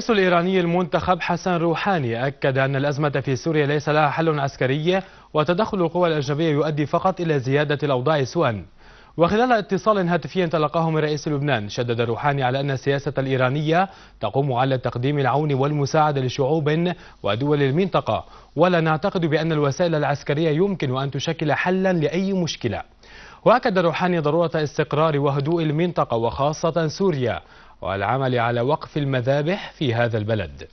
الرئيس الإيراني المنتخب حسن روحاني أكد أن الأزمة في سوريا ليس لها حل عسكري وتدخل القوى الأجنبية يؤدي فقط إلى زيادة الأوضاع سوءا وخلال اتصال هاتفي تلقاه من رئيس لبنان شدد روحاني على أن السياسة الإيرانية تقوم على تقديم العون والمساعدة لشعوب ودول المنطقة ولا نعتقد بأن الوسائل العسكرية يمكن أن تشكل حلا لأي مشكلة وأكد روحاني ضرورة استقرار وهدوء المنطقة وخاصة سوريا والعمل على وقف المذابح في هذا البلد